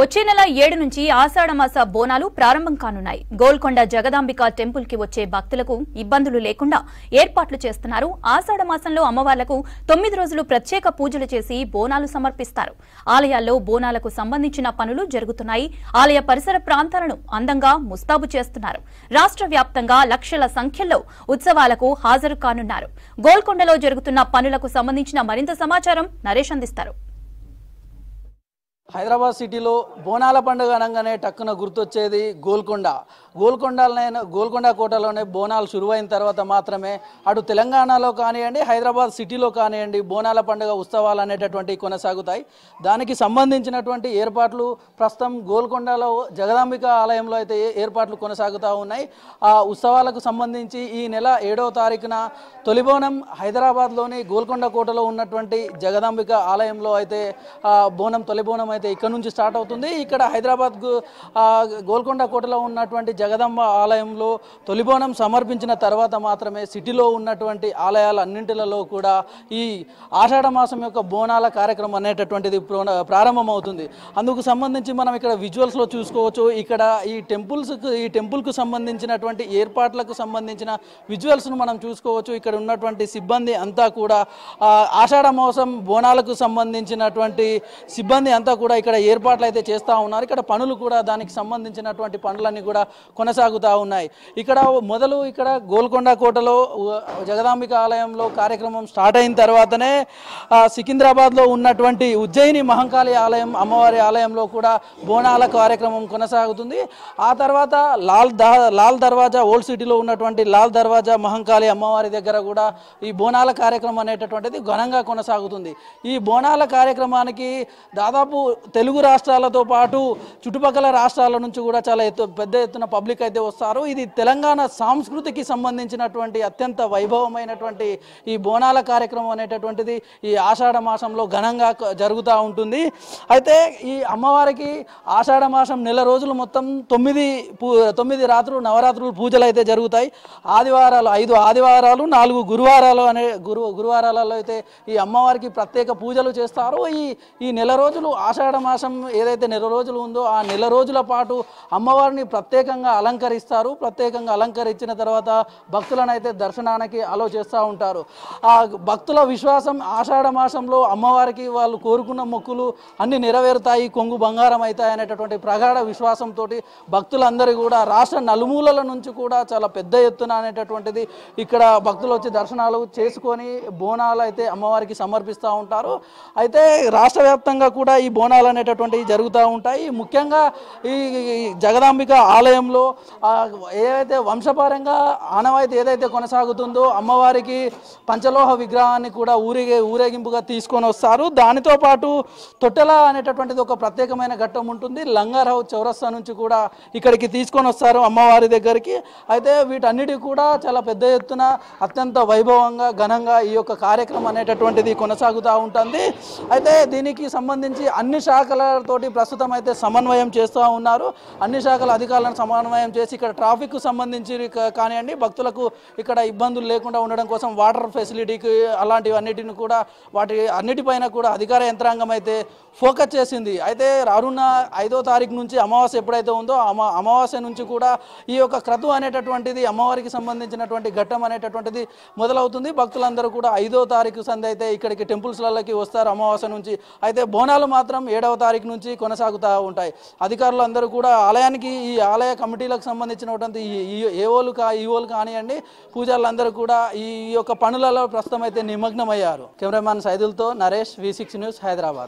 వచ్చే నెల ఏడు నుంచి ఆషాఢమాస బోనాలు ప్రారంభం కానున్నాయి గోల్కొండ జగదాంబిక టెంపుల్ కి వచ్చే భక్తులకు ఇబ్బందులు లేకుండా ఏర్పాట్లు చేస్తున్నారు ఆషాఢమాసంలో అమ్మవార్లకు తొమ్మిది రోజులు ప్రత్యేక పూజలు చేసి బోనాలు సమర్పిస్తారు ఆలయాల్లో బోనాలకు సంబంధించిన పనులు జరుగుతున్నాయి ఆలయ పరిసర ప్రాంతాలను అందంగా ముస్తాబు చేస్తున్నారు రాష్ట్ర వ్యాప్తంగా లక్షల సంఖ్యలో ఉత్సవాలకు హాజరు కానున్నారు గోల్కొండలో జరుగుతున్న పనులకు సంబంధించిన మరింత సమాచారం నరేష్ అందిస్తారు హైదరాబాద్ సిటీలో బోనాల పండుగ అనగానే టక్కున గుర్తొచ్చేది గోల్కొండ గోల్కొండలోనే గోల్కొండ కోటలోనే బోనాలు శురువైన తర్వాత మాత్రమే అటు తెలంగాణలో కానివ్వండి హైదరాబాద్ సిటీలో కానివ్వండి బోనాల పండుగ ఉత్సవాలు అనేటటువంటివి కొనసాగుతాయి దానికి సంబంధించినటువంటి ఏర్పాట్లు ప్రస్తుతం గోల్కొండలో జగదాంబిక ఆలయంలో అయితే ఏర్పాట్లు కొనసాగుతూ ఉన్నాయి ఆ ఉత్సవాలకు సంబంధించి ఈ నెల ఏడవ తారీఖున తొలిబోనం హైదరాబాద్లోని గోల్కొండ కోటలో ఉన్నటువంటి జగదాంబిక ఆలయంలో అయితే బోనం తొలిబోనం అయితే ఇక్కడ నుంచి స్టార్ట్ అవుతుంది ఇక్కడ హైదరాబాద్ గోల్కొండ కోటలో ఉన్నటువంటి జగదంబ ఆలయంలో తొలిబోనం సమర్పించిన తర్వాత మాత్రమే సిటీలో ఉన్నటువంటి ఆలయాలన్నింటిలలో కూడా ఈ ఆషాఢ మాసం యొక్క బోనాల కార్యక్రమం అనేటటువంటిది ప్రారంభమవుతుంది అందుకు సంబంధించి మనం ఇక్కడ విజువల్స్లో చూసుకోవచ్చు ఇక్కడ ఈ టెంపుల్స్కి ఈ టెంపుల్కు సంబంధించినటువంటి ఏర్పాట్లకు సంబంధించిన విజువల్స్ను మనం చూసుకోవచ్చు ఇక్కడ ఉన్నటువంటి సిబ్బంది అంతా కూడా ఆషాఢ మాసం బోనాలకు సంబంధించినటువంటి సిబ్బంది అంతా కూడా కూడా ఇక్కడ ఏర్పాట్లు అయితే చేస్తూ ఉన్నారు ఇక్కడ పనులు కూడా దానికి సంబంధించినటువంటి పనులన్నీ కూడా కొనసాగుతూ ఉన్నాయి ఇక్కడ మొదలు ఇక్కడ గోల్కొండ కోటలో జగదాంబిక ఆలయంలో కార్యక్రమం స్టార్ట్ అయిన తర్వాతనే సికింద్రాబాద్లో ఉన్నటువంటి ఉజ్జయిని మహంకాళి ఆలయం అమ్మవారి ఆలయంలో కూడా బోనాల కార్యక్రమం కొనసాగుతుంది ఆ తర్వాత లాల్ లాల్ దర్వాజా ఓల్డ్ సిటీలో ఉన్నటువంటి లాల్ దర్వాజా మహంకాళి అమ్మవారి దగ్గర కూడా ఈ బోనాల కార్యక్రమం అనేటటువంటిది ఘనంగా కొనసాగుతుంది ఈ బోనాల కార్యక్రమానికి దాదాపు తెలుగు రాష్ట్రాలతో పాటు చుట్టుపక్కల రాష్ట్రాల నుంచి కూడా చాలా ఎత్తు పెద్ద ఎత్తున పబ్లిక్ అయితే వస్తారు ఇది తెలంగాణ సాంస్కృతికి సంబంధించినటువంటి అత్యంత వైభవమైనటువంటి ఈ బోనాల కార్యక్రమం అనేటటువంటిది ఈ ఆషాఢ మాసంలో ఘనంగా జరుగుతూ ఉంటుంది అయితే ఈ అమ్మవారికి ఆషాఢ మాసం నెల రోజులు మొత్తం తొమ్మిది పూ తొమ్మిది రాత్రులు నవరాత్రులు పూజలు అయితే జరుగుతాయి ఆదివారాలు ఐదు ఆదివారాలు నాలుగు గురువారాలు అనే గురు గురువారాలలో అయితే ఈ అమ్మవారికి ప్రత్యేక పూజలు చేస్తారు ఈ ఈ నెల రోజులు ఆషాఢ ఆషాఢ మాసం ఏదైతే నెల రోజులు ఉందో ఆ నెల రోజుల పాటు అమ్మవారిని ప్రత్యేకంగా అలంకరిస్తారు ప్రత్యేకంగా అలంకరించిన తర్వాత భక్తులను అయితే దర్శనానికి అలో చేస్తూ ఉంటారు ఆ భక్తుల విశ్వాసం ఆషాఢ మాసంలో అమ్మవారికి వాళ్ళు కోరుకున్న మొక్కులు అన్ని నెరవేరుతాయి కొంగు బంగారం అవుతాయి అనేటటువంటి ప్రగాఢ విశ్వాసంతో భక్తులందరూ కూడా రాష్ట్ర నలుమూలల నుంచి కూడా చాలా పెద్ద ఎత్తున అనేటటువంటిది ఇక్కడ భక్తులు వచ్చి దర్శనాలు చేసుకొని బోనాలు అయితే అమ్మవారికి సమర్పిస్తూ ఉంటారు అయితే రాష్ట్ర కూడా ఈ బోనాలు భవనాలు అనేటటువంటివి జరుగుతూ ఉంటాయి ముఖ్యంగా ఈ జగదాంబిక ఆలయంలో ఏదైతే వంశపారంగా ఆనవాయితీ ఏదైతే కొనసాగుతుందో అమ్మవారికి పంచలోహ విగ్రహాన్ని కూడా ఊరేగే ఊరేగింపుగా తీసుకొని వస్తారు దానితో పాటు తొట్టెల అనేటటువంటిది ఒక ప్రత్యేకమైన ఘట్టం ఉంటుంది లంగారావు చౌరస్తా నుంచి కూడా ఇక్కడికి తీసుకొని వస్తారు అమ్మవారి దగ్గరికి అయితే వీటన్నిటి కూడా చాలా పెద్ద ఎత్తున అత్యంత వైభవంగా ఘనంగా ఈ యొక్క కార్యక్రమం అనేటటువంటిది కొనసాగుతూ ఉంటుంది అయితే దీనికి సంబంధించి అన్ని అన్ని శాఖలతోటి ప్రస్తుతం అయితే సమన్వయం చేస్తూ ఉన్నారు అన్ని శాఖల అధికారులను సమన్వయం చేసి ఇక్కడ ట్రాఫిక్ సంబంధించి కానివ్వండి భక్తులకు ఇక్కడ ఇబ్బందులు లేకుండా ఉండడం కోసం వాటర్ ఫెసిలిటీకి అలాంటివన్నిటిని కూడా వాటి అన్నిటిపైన కూడా అధికార యంత్రాంగం అయితే ఫోకస్ చేసింది అయితే రానున్న ఐదో తారీఖు నుంచి అమావాస్య ఎప్పుడైతే ఉందో అమావాస్య నుంచి కూడా ఈ యొక్క క్రతు అనేటటువంటిది అమ్మవారికి సంబంధించినటువంటి ఘట్టం అనేటటువంటిది మొదలవుతుంది భక్తులందరూ కూడా ఐదో తారీఖు సంధి అయితే ఇక్కడికి టెంపుల్స్లలోకి వస్తారు అమావాస్య నుంచి అయితే బోనాలు మాత్రం ఏడవ తారీఖు నుంచి కొనసాగుతూ ఉంటాయి అధికారులు అందరూ కూడా ఆలయానికి ఈ ఆలయ కమిటీలకు సంబంధించినటువంటి ఏవోలు కా ఈవోలు కానివ్వండి పూజారులందరూ కూడా ఈ యొక్క పనులలో ప్రస్తుతం అయితే నిమగ్నమయ్యారు కెమెరామ్యాన్ సైదులతో Naresh V six news Hyderabad